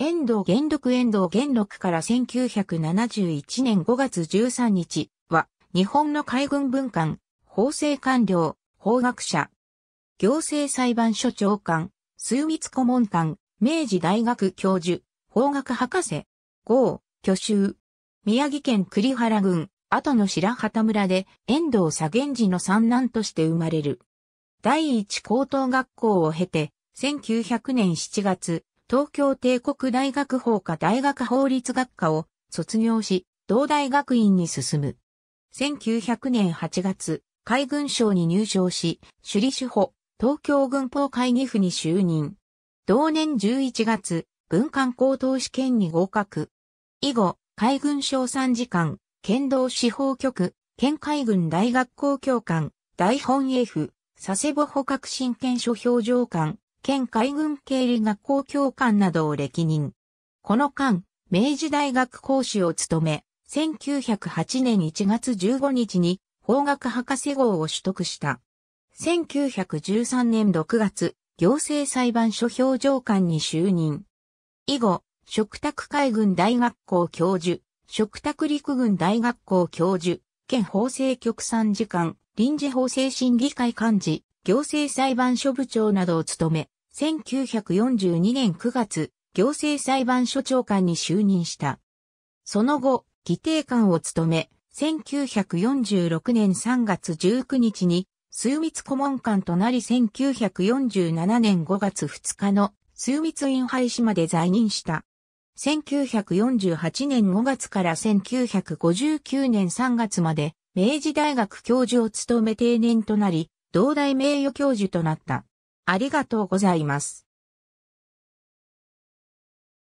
遠藤元禄遠藤元禄から1971年5月13日は、日本の海軍文官、法制官僚、法学者、行政裁判所長官、枢密顧問官、明治大学教授、法学博士、号、巨州、宮城県栗原郡、後の白旗村で遠藤左源氏の三男として生まれる。第一高等学校を経て、1900年7月、東京帝国大学法科大学法律学科を卒業し、同大学院に進む。1900年8月、海軍省に入省し、首里守保、東京軍法会議府に就任。同年11月、軍艦高等試験に合格。以後、海軍省参事官、県道司法局、県海軍大学校教官、大本営府、佐世保捕獲新県書表情官、県海軍経理学校教官などを歴任。この間、明治大学講師を務め、1908年1月15日に法学博士号を取得した。1913年6月、行政裁判所表情官に就任。以後、食卓海軍大学校教授、食卓陸軍大学校教授、県法制局参事官、臨時法制審議会幹事、行政裁判所部長などを務め、1942年9月、行政裁判所長官に就任した。その後、議定官を務め、1946年3月19日に、数密顧問官となり1947年5月2日の数密院廃止まで在任した。1948年5月から1959年3月まで明治大学教授を務め定年となり、同大名誉教授となった。ありがとうございます。